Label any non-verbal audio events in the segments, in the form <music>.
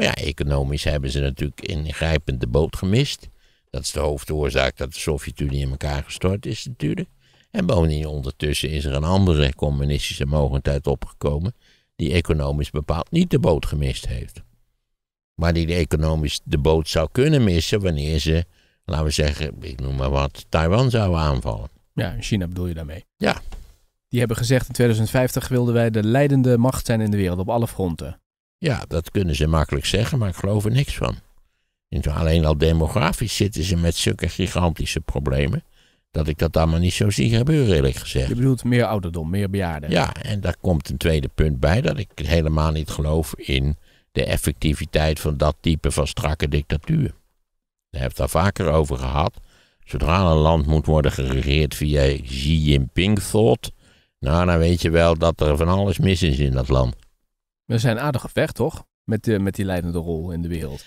Maar ja, economisch hebben ze natuurlijk ingrijpend de boot gemist. Dat is de hoofdoorzaak dat de Sovjet-Unie in elkaar gestort is natuurlijk. En bovendien ondertussen is er een andere communistische mogelijkheid opgekomen die economisch bepaald niet de boot gemist heeft. Maar die economisch de boot zou kunnen missen wanneer ze, laten we zeggen, ik noem maar wat, Taiwan zouden aanvallen. Ja, China bedoel je daarmee? Ja. Die hebben gezegd in 2050 wilden wij de leidende macht zijn in de wereld op alle fronten. Ja, dat kunnen ze makkelijk zeggen, maar ik geloof er niks van. Alleen al demografisch zitten ze met zulke gigantische problemen. Dat ik dat allemaal niet zo zie gebeuren, eerlijk gezegd. Je bedoelt meer ouderdom, meer bejaarden. Ja, en daar komt een tweede punt bij: dat ik helemaal niet geloof in de effectiviteit van dat type van strakke dictatuur. Daar heeft daar vaker over gehad. Zodra een land moet worden geregeerd via Xi Jinping-thought, nou dan weet je wel dat er van alles mis is in dat land. We zijn aardig gevecht, toch? Met, eh, met die leidende rol in de wereld.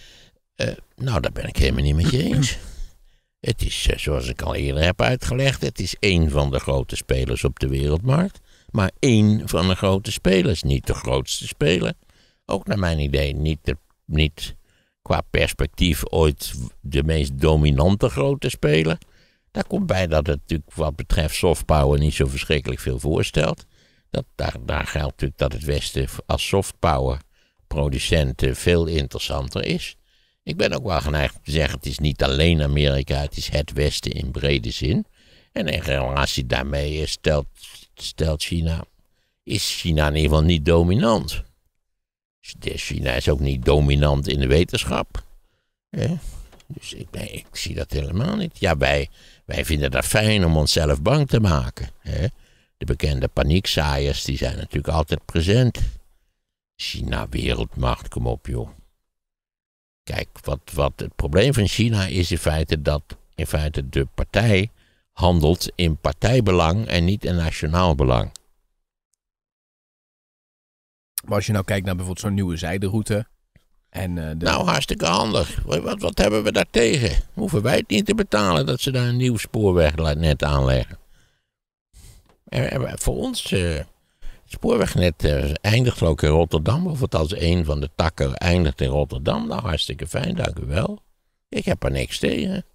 Eh, nou, daar ben ik helemaal niet met je eens. <clears throat> Het is, eh, zoals ik al eerder heb uitgelegd, het is één van de grote spelers op de wereldmarkt. Maar één van de grote spelers, niet de grootste speler. Ook naar mijn idee niet, de, niet qua perspectief ooit de meest dominante grote speler. Daar komt bij dat het natuurlijk wat betreft soft power niet zo verschrikkelijk veel voorstelt. Dat, daar, geldt natuurlijk dat het Westen als softpower producent veel interessanter is. Ik ben ook wel geneigd te zeggen, het is niet alleen Amerika, het is het Westen in brede zin. En in relatie daarmee stelt, stelt China, is China in ieder geval niet dominant. China is ook niet dominant in de wetenschap. dus ik, ik zie dat helemaal niet. Ja, wij, wij vinden dat fijn om onszelf bang te maken. Hè? De bekende paniekzaaiers die zijn natuurlijk altijd present. China wereldmacht, kom op joh. Kijk, wat, wat het probleem van China is in feite dat in feite de partij handelt in partijbelang en niet in nationaal belang. Maar als je nou kijkt naar bijvoorbeeld zo'n nieuwe zijderoute. En, eh, Nou, hartstikke handig. Wat, wat hebben we daartegen? Hoeven wij het niet te betalen dat ze daar een nieuw spoorwegnet aanleggen? voor ons eh, spoorwegnet eh, eindigt ook in Rotterdam, of als een van de takken eindigt in Rotterdam. Nou, hartstikke fijn, dank u wel. Ik heb er niks tegen.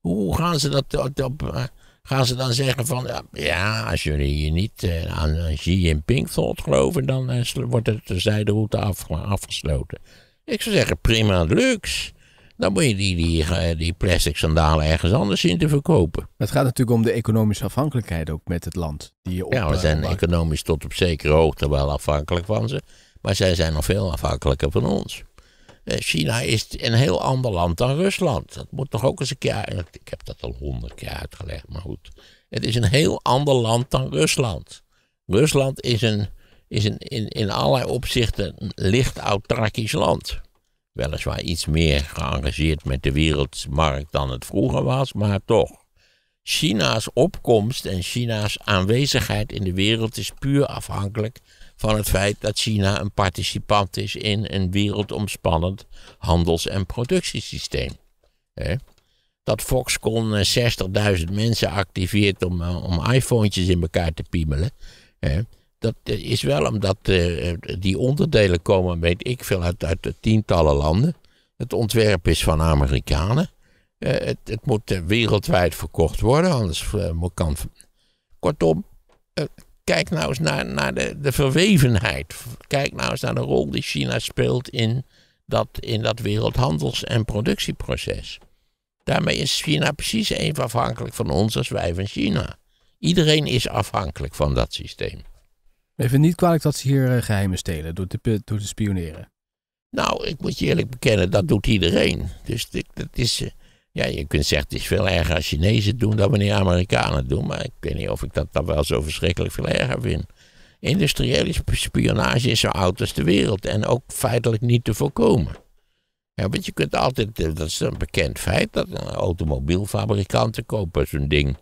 Hoe gaan ze dat op, eh, gaan ze dan zeggen van, ja, als jullie hier niet aan Xi in volgt geloven, dan wordt het de zijderoute afgesloten. Ik zou zeggen, prima, luxe. Dan moet je die, die, eh, die plastic sandalen ergens anders zien te verkopen. het gaat natuurlijk om de economische afhankelijkheid ook met het land. Die je op, ja, we zijn economisch tot op zekere hoogte wel afhankelijk van ze. Maar zij zijn nog veel afhankelijker van ons. Eh, China is een heel ander land dan Rusland. Dat moet toch ook eens een keer. Ik heb dat al honderd keer uitgelegd, maar goed. Het is een heel ander land dan Rusland. Rusland is, een, is een, in, in allerlei opzichten een licht autarkisch land. Weliswaar iets meer geëngageerd met de wereldmarkt dan het vroeger was, maar toch. China's opkomst en China's aanwezigheid in de wereld is puur afhankelijk van het feit dat China een participant is in een wereldomspannend handels- en productiesysteem. Dat Foxconn eh, 60.000 mensen activeert om, eh, om in elkaar te piemelen. He? Dat is wel omdat eh, die onderdelen komen, weet ik veel, uit, uit tientallen landen. Het ontwerp is van Amerikanen. Eh, het, het, moet eh, wereldwijd verkocht worden, anders kan. Kortom, kijk nou eens naar, naar de, de, verwevenheid. Kijk nou eens naar de rol die China speelt in dat, in dat wereldhandels- en productieproces. Daarmee is China precies even afhankelijk van ons als wij van China. Iedereen is afhankelijk van dat systeem. Even niet kwalijk dat ze hier eh, geheimen stelen door te, door te spioneren. Nou, ik moet je eerlijk bekennen, dat doet iedereen. Dus dat is. Eh, ja, je kunt zeggen, het is veel erger als Chinezen doen dan wanneer Amerikanen doen. Maar ik weet niet of ik dat dan wel zo verschrikkelijk veel erger vind. Industriële spionage is zo oud als de wereld en ook feitelijk niet te voorkomen. Ja, want je kunt altijd, eh, dat is een bekend feit, dat automobielfabrikanten kopen zo'n ding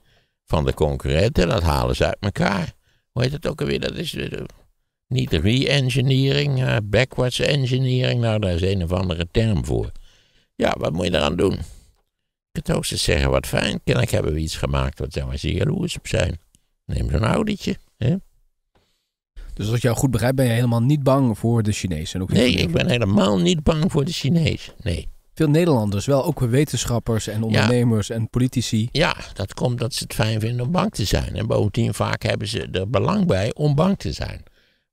van de concurrenten en dat halen ze uit elkaar hoe heet het ook alweer? Dat is eh, niet re-engineering, eh, backwards engineering. Nou, daar is een of andere term voor. Ja, wat moet je eraan doen? Je kunt hoogstens zeggen, wat fijn, kennelijk hebben we iets gemaakt wat zou ze jaloers op zijn. Neem zo'n auditje. Hè? Dus als ik jou goed begrijp, ben je helemaal niet bang voor de Chinezen? nee, ik ben helemaal niet bang voor de Chinezen. Nee veel Nederlanders wel, ook wetenschappers en ondernemers en politici. Ja, dat komt dat ze het fijn vinden om bang te zijn. En bovendien vaak hebben ze er belang bij om bang te zijn.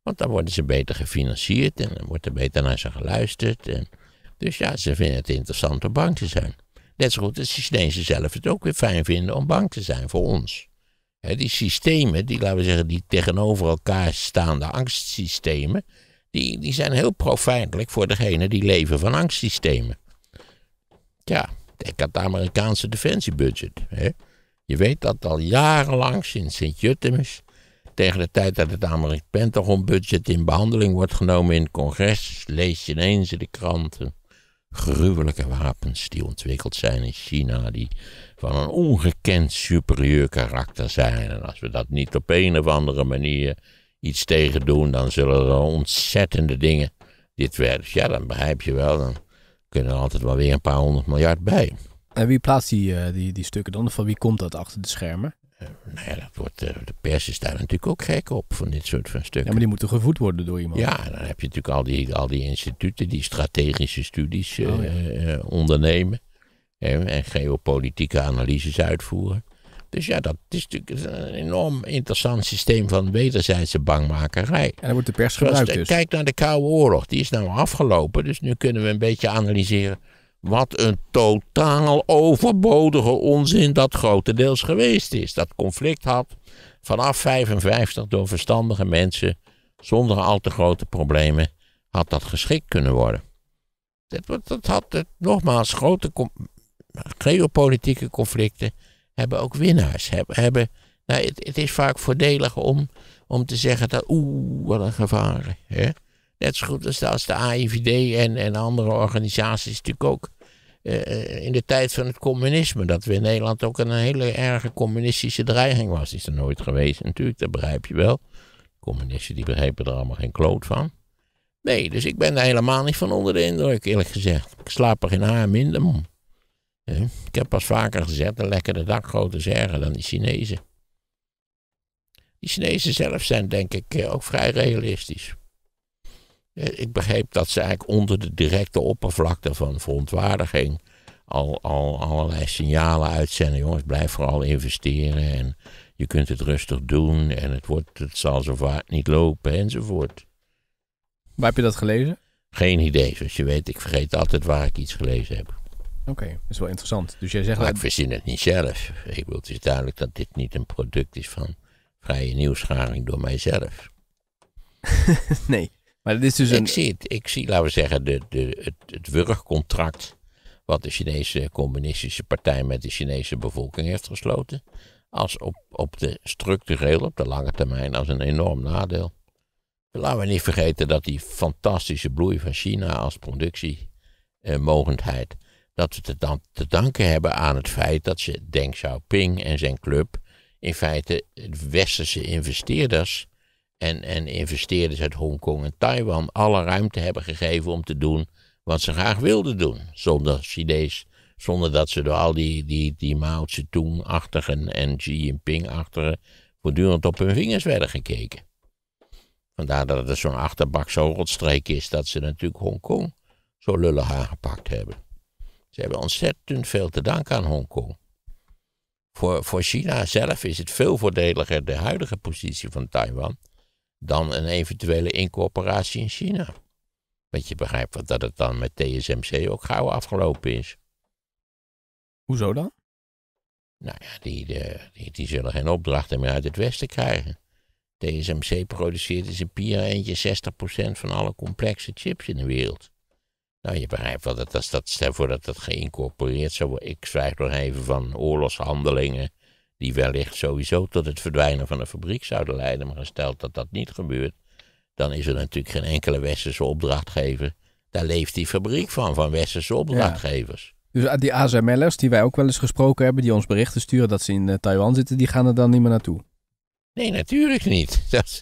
Want dan worden ze beter gefinancierd en dan wordt er beter naar ze geluisterd. En... Dus ja, ze vinden het interessant om bang te zijn. Net zo goed als de Chinezen zelf het ook weer fijn vinden om bang te zijn voor ons. die systemen, die, laten we zeggen, die tegenover elkaar staande angstsystemen, die, die zijn heel profijtelijk voor degene die leven van angstsystemen. Ja, denk het Amerikaanse defensiebudget. Hè? Je weet dat al jarenlang sinds Sint-Jutemus, tegen de tijd dat het Amerikaanse Pentagon-budget in behandeling wordt genomen in het congres, lees je ineens in de kranten gruwelijke wapens die ontwikkeld zijn in China, die van een ongekend superieur karakter zijn. En als we dat niet op een of andere manier iets tegen doen, dan zullen er ontzettende dingen dit werden. Ja, dan begrijp je wel, dan kunnen er altijd wel weer een paar honderd miljard bij. En wie plaatst die, eh, die, die stukken dan? Van wie komt dat achter de schermen? Eh, nou ja, dat wordt, eh, de pers is daar natuurlijk ook gek op van dit soort van stukken. Ja, maar die moeten gevoed worden door iemand. Ja, dan heb je natuurlijk al die, al die instituten die strategische studies oh, ondernemen en geopolitieke analyses uitvoeren. Dus ja, dat is natuurlijk een enorm interessant systeem van wederzijdse bangmakerij. En dan wordt de pers gebruikt dus. Kijk naar de Koude Oorlog, die is nou afgelopen. Dus nu kunnen we een beetje analyseren wat een totaal overbodige onzin dat grotendeels geweest is. Dat conflict had vanaf 55 door verstandige mensen zonder al te grote problemen had dat geschikt kunnen worden. Dat, dat had het, nogmaals grote geopolitieke conflicten hebben ook winnaars. Hebben, hebben, nou, het, het is vaak voordelig om, om te zeggen dat, oeh, wat een gevaar. Hè? Net zo goed als de, als de AIVD en, en andere organisaties natuurlijk ook. Eh, eh, in de tijd van het communisme, dat we in Nederland ook een hele erge communistische dreiging was. Is er nooit geweest natuurlijk, dat begrijp je wel. communisten die begrepen er allemaal geen kloot van. Nee, dus ik ben daar helemaal niet van onder de indruk, eerlijk gezegd. Ik slaap er geen haar minder om. Ik heb pas vaker gezegd, de lekkere dakgoten is dan die Chinezen. Die Chinezen zelf zijn denk ik eh, ook vrij realistisch. Eh, ik begreep dat ze eigenlijk onder de directe oppervlakte van verontwaardiging al, al allerlei signalen uitzenden. Jongens, blijf vooral investeren en je kunt het rustig doen en het, wordt, het zal zo vaak niet lopen enzovoort. Waar heb je dat gelezen? Geen idee, zoals je weet, ik vergeet altijd waar ik iets gelezen heb. Oké, dat is wel interessant. Dus jij zegt maar dat... ik verzin het niet zelf. Ik wil, het is duidelijk dat dit niet een product is van vrije nieuwsgaring door mijzelf. <laughs> nee, maar dat is dus een... Ik zie, het, ik zie laten we zeggen, de, de, het, het wurgcontract wat de Chinese communistische partij met de Chinese bevolking heeft gesloten, als op, op de structureel, op de lange termijn, als een enorm nadeel. Laten we niet vergeten dat die fantastische bloei van China als productiemogendheid eh, dat we het dan te danken hebben aan het feit dat ze Deng Xiaoping en zijn club in feite westerse investeerders en, en investeerders uit Hongkong en Taiwan alle ruimte hebben gegeven om te doen wat ze graag wilden doen. Zonder Chinees, zonder dat ze door al die, die, die Mao Zedong-achtigen en Xi Jinping-achtigen voortdurend op hun vingers werden gekeken. Vandaar dat het zo'n achterbak zo rotstreek is dat ze natuurlijk Hongkong zo lullig aangepakt hebben. Ze hebben ontzettend veel te danken aan Hongkong. Voor, voor China zelf is het veel voordeliger de huidige positie van Taiwan dan een eventuele incorporatie in China. Want je begrijpt wat dat het dan met TSMC ook gauw afgelopen is. Hoezo dan? Nou ja, die, de, die, die zullen geen opdrachten meer uit het Westen krijgen. TSMC produceert in zijn pier eentje 60% van alle complexe chips in de wereld. Nou, je begrijpt wel dat als dat, stel voor dat dat geïncorporeerd zou worden. Ik zwijg nog even van oorlogshandelingen. die wellicht sowieso tot het verdwijnen van de fabriek zouden leiden. Maar gesteld dat dat niet gebeurt. dan is er natuurlijk geen enkele westerse opdrachtgever. Daar leeft die fabriek van, van westerse opdrachtgevers. Dus die ASML'ers die wij ook wel eens gesproken hebben. die ons berichten sturen dat ze in eh, Taiwan zitten. die gaan er dan niet meer naartoe? Nee, natuurlijk niet. <laughs> Dat,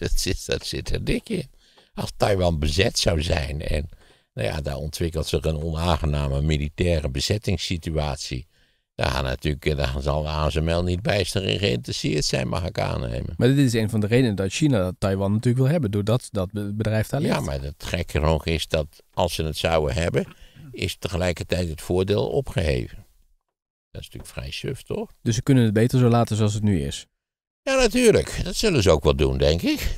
dat, zit er dik in. Als Taiwan bezet zou zijn en nou ja, daar ontwikkelt zich een onaangename militaire bezettingssituatie. Daar gaan natuurlijk, eh, daar zal ASML niet bijster in geïnteresseerd zijn, mag ik aannemen. Maar dit is een van de redenen dat China Taiwan natuurlijk wil hebben, doordat dat bedrijf daar ligt. Ja, maar het gekke nog is dat als ze het zouden hebben, is tegelijkertijd het voordeel opgeheven. Dat is natuurlijk vrij suf, toch? Dus ze kunnen het beter zo laten zoals het nu is? Ja, natuurlijk. Dat zullen ze ook wel doen, denk ik.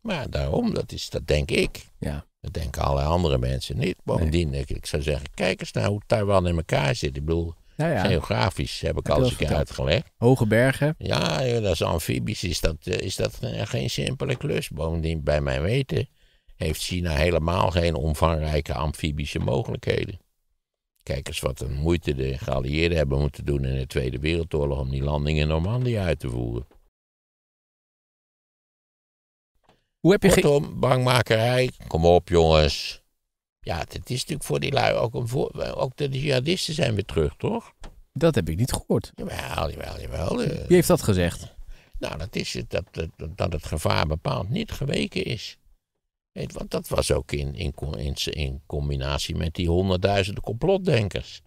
Maar daarom, dat is dat denk ik. Ja. Dat denken allerlei andere mensen niet. Bovendien, ik, zou zeggen, kijk eens naar hoe Taiwan in elkaar zit. Ik bedoel, geografisch heb ik al eens een keer uitgelegd. Hoge bergen? Ja, dat is amfibisch. Is dat, eh, is dat eh, geen simpele klus? Bovendien, bij mijn weten, heeft China helemaal geen omvangrijke amfibische mogelijkheden. Kijk eens wat een moeite de geallieerden hebben moeten doen in de Tweede Wereldoorlog om die landing in Normandië uit te voeren. Hoe heb je bangmakerij. Kom op, jongens. Ja, het is natuurlijk voor die lui ook een voor... Ook de jihadisten zijn weer terug, toch? Dat heb ik niet gehoord. Jawel, jawel, jawel. Wie heeft dat gezegd? Nou, dat is het, dat, dat, dat het gevaar bepaald niet geweken is. want dat was ook in, in, in, combinatie met die honderdduizenden complotdenkers.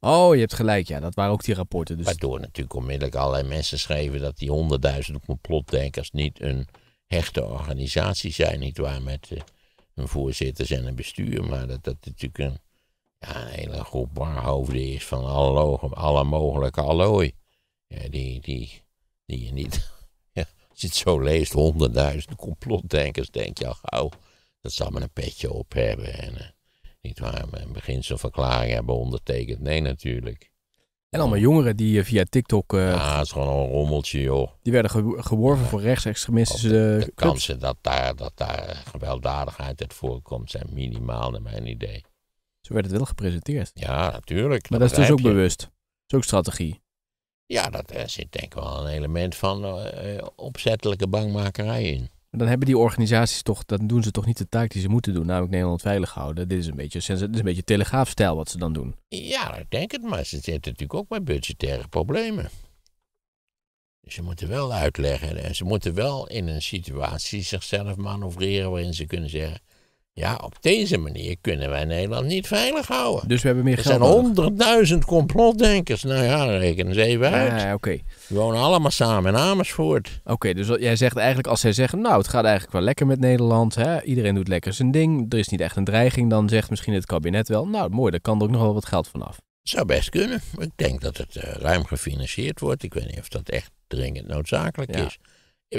Oh, je hebt gelijk, ja, dat waren ook die rapporten. Dus... Waardoor natuurlijk onmiddellijk allerlei mensen schreven dat die honderdduizenden complotdenkers niet een hechte organisatie zijn, nietwaar, met hun eh, een voorzitters en een bestuur. Maar dat dat natuurlijk een, hele groep waarhoofden is van alle, alle mogelijke allooi. Ja, die, die, die je niet... <laughs> Ja, als je het zo leest, honderdduizend complotdenkers, denk je al gauw, dat zal men een petje op hebben. En, eh, niet waar, een beginselverklaring hebben ondertekend. Nee, natuurlijk. En allemaal jongeren die eh, via TikTok... Uh, eh, ja, ah, het is gewoon een rommeltje, joh. Die werden geworven voor rechtsextremistische de, de eh, kansen dat daar, dat daar gewelddadigheid uit voorkomt zijn minimaal, naar mijn idee. Zo werd het wel gepresenteerd. Ja, natuurlijk. Maar dat, is dus ook bewust. Dat is ook strategie. Ja, dat, zit denk ik wel een element van uh, opzettelijke bangmakerij in dan hebben die organisaties toch, dan doen ze toch niet de taak die ze moeten doen, namelijk Nederland veilig houden. Dit is een beetje, een beetje telegraafstijl wat ze dan doen. Ja, ik denk het, maar ze zitten natuurlijk ook met budgettaire problemen. Dus ze moeten wel uitleggen en ze moeten wel in een situatie zichzelf manoeuvreren waarin ze kunnen zeggen: ja, op deze manier kunnen wij Nederland niet veilig houden. Dus we hebben meer er geld Er zijn 100.000 complotdenkers. Nou ja, reken eens even ah, uit. Ja, oké. wonen allemaal samen in Amersfoort. Oké, dus jij zegt eigenlijk als zij zeggen... nou, het gaat eigenlijk wel lekker met Nederland. Hè? Iedereen doet lekker zijn ding. Er is niet echt een dreiging. Dan zegt misschien het kabinet wel... nou, mooi, daar kan er ook nog wel wat geld vanaf. Zou best kunnen. Ik denk dat het eh, ruim gefinancierd wordt. Ik weet niet of dat echt dringend noodzakelijk is.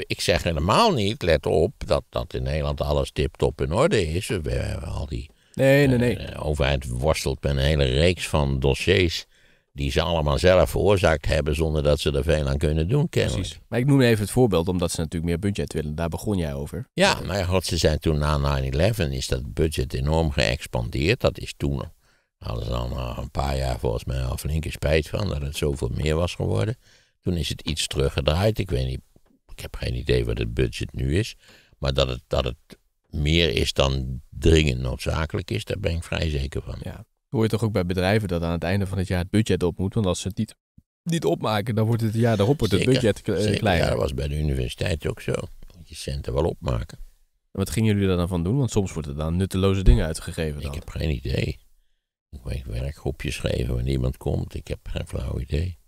Ik zeg helemaal niet, let op, dat, dat in Nederland alles tip-top in orde is. We hebben al die. Nee, nee, eh, nee. De eh, overheid worstelt met een hele reeks van dossiers. die ze allemaal zelf veroorzaakt hebben. zonder dat ze er veel aan kunnen doen, kennelijk. Precies. Maar ik noem even het voorbeeld, omdat ze natuurlijk meer budget willen. Daar begon jij over. Ja, maar ja, God, ze zijn toen na 9-11 is dat budget enorm geëxpandeerd. Dat is toen. hadden ze dan eh, een paar jaar volgens mij al flinke spijt van. dat het zoveel meer was geworden. Toen is het iets teruggedraaid. Ik weet niet ik heb geen idee wat het budget nu is. Maar dat het, dat het meer is dan dringend noodzakelijk is, daar ben ik vrij zeker van. Ja. Hoor je toch ook bij bedrijven dat aan het einde van het jaar het budget op moet? Want als ze het niet, niet opmaken, dan wordt het jaar daarop wordt het budget kleiner. ja, dat was bij de universiteit ook zo. Moet je centen wel opmaken. En wat gingen jullie daar dan van doen? Want soms wordt er dan nutteloze dingen uitgegeven. Dan. Ik heb geen idee. Ik werk werkgroepjes schrijven wanneer iemand komt. Ik heb geen flauw idee.